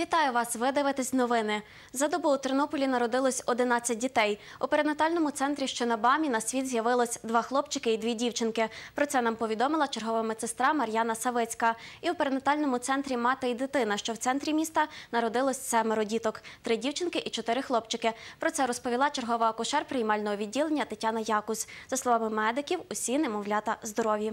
Вітаю вас! Ви дивитесь новини. За добу у Тернополі народилось 11 дітей. У перинатальному центрі, що на Бамі, на світ з'явилось два хлопчики і дві дівчинки. Про це нам повідомила чергова медсестра Мар'яна Савицька. І у перинатальному центрі мати і дитина, що в центрі міста народилось семеро діток: три дівчинки і чотири хлопчики. Про це розповіла чергова акушер приймального відділення Тетяна Якус. За словами медиків, усі немовлята здорові.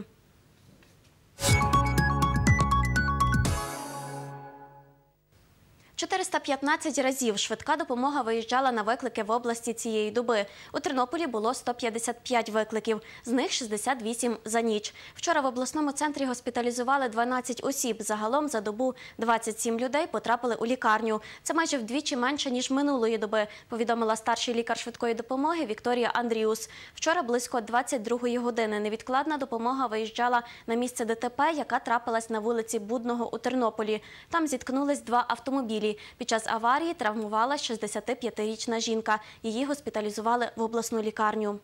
415 разів швидка допомога виїжджала на виклики в області цієї доби. У Тернополі було 155 викликів, з них 68 за ніч. Вчора в обласному центрі госпіталізували 12 осіб. Загалом за добу 27 людей потрапили у лікарню. Це майже вдвічі менше ніж минулої доби. Повідомила старший лікар швидкої допомоги Вікторія Андріус. Вчора близько 22-ї години невідкладна допомога виїжджала на місце ДТП, яка трапилась на вулиці Будного у Тернополі. Там зіткнулись два автомобілі. Під час аварії травмувала 65-річна жінка. Її госпіталізували в обласну лікарню.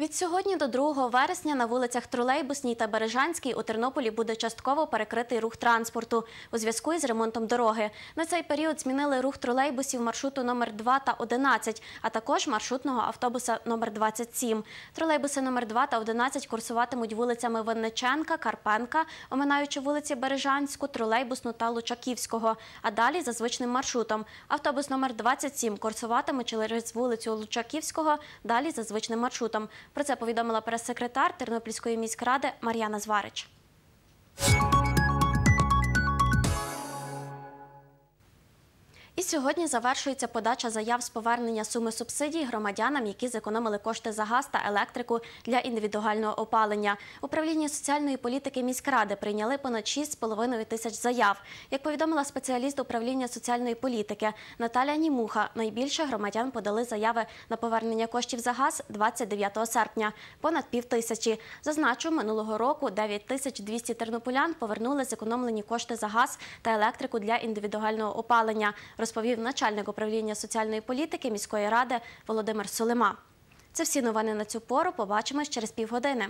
Від сьогодні до 2 вересня на вулицях Тролейбусній та Бережанській у Тернополі буде частково перекритий рух транспорту у зв'язку із ремонтом дороги. На цей період змінили рух тролейбусів маршруту номер 2 та 11, а також маршрутного автобуса номер 27 Тролейбуси номер 2 та 11 курсуватимуть вулицями Винниченка, Карпенка, оминаючи вулиці Бережанську, тролейбусну та Лучаківського. А далі за звичним маршрутом. Автобус номер 27 курсуватиме через вулицю Лучаківського, далі за звичним маршрутом. Про це повідомила прес-секретар Тернопільської міськради Мар'яна Зварич. І сьогодні завершується подача заяв з повернення суми субсидій громадянам, які зекономили кошти за газ та електрику для індивідуального опалення. Управління соціальної політики міськради прийняли понад 6,5 тисяч заяв. Як повідомила спеціаліст управління соціальної політики Наталя Німуха, найбільше громадян подали заяви на повернення коштів за газ 29 серпня понад пів тисячі. Зазначу, минулого року 9 тисяч 200 тернополян повернули зекономлені кошти за газ та електрику для індивідуального опалення розповів начальник управління соціальної політики міської ради Володимир Солима. Це всі новини на цю пору. Побачимось через півгодини.